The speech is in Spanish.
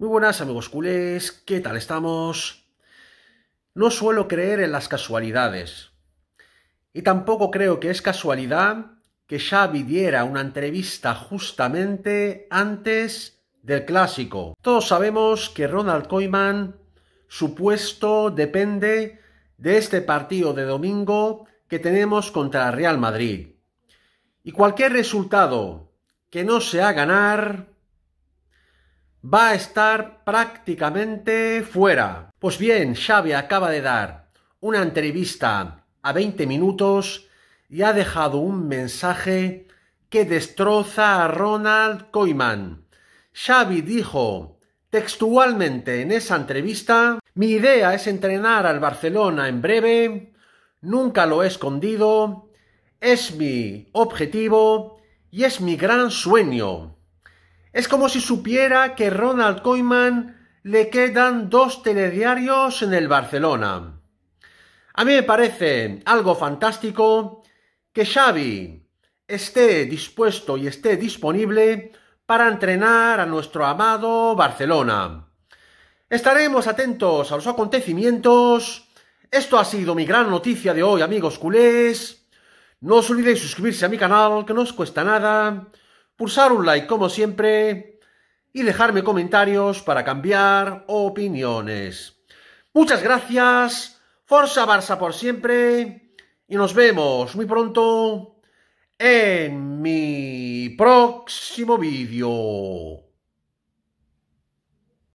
Muy buenas amigos culés, ¿qué tal estamos? No suelo creer en las casualidades. Y tampoco creo que es casualidad que Xavi diera una entrevista justamente antes del clásico. Todos sabemos que Ronald Koeman, su puesto depende de este partido de domingo que tenemos contra Real Madrid. Y cualquier resultado que no sea ganar va a estar prácticamente fuera. Pues bien, Xavi acaba de dar una entrevista a 20 minutos y ha dejado un mensaje que destroza a Ronald Koeman. Xavi dijo textualmente en esa entrevista, mi idea es entrenar al Barcelona en breve, nunca lo he escondido, es mi objetivo y es mi gran sueño. Es como si supiera que Ronald Koeman le quedan dos telediarios en el Barcelona. A mí me parece algo fantástico que Xavi esté dispuesto y esté disponible para entrenar a nuestro amado Barcelona. Estaremos atentos a los acontecimientos. Esto ha sido mi gran noticia de hoy, amigos culés. No os olvidéis suscribirse a mi canal, que no os cuesta nada pulsar un like como siempre y dejarme comentarios para cambiar opiniones. Muchas gracias, Forza Barça por siempre y nos vemos muy pronto en mi próximo vídeo.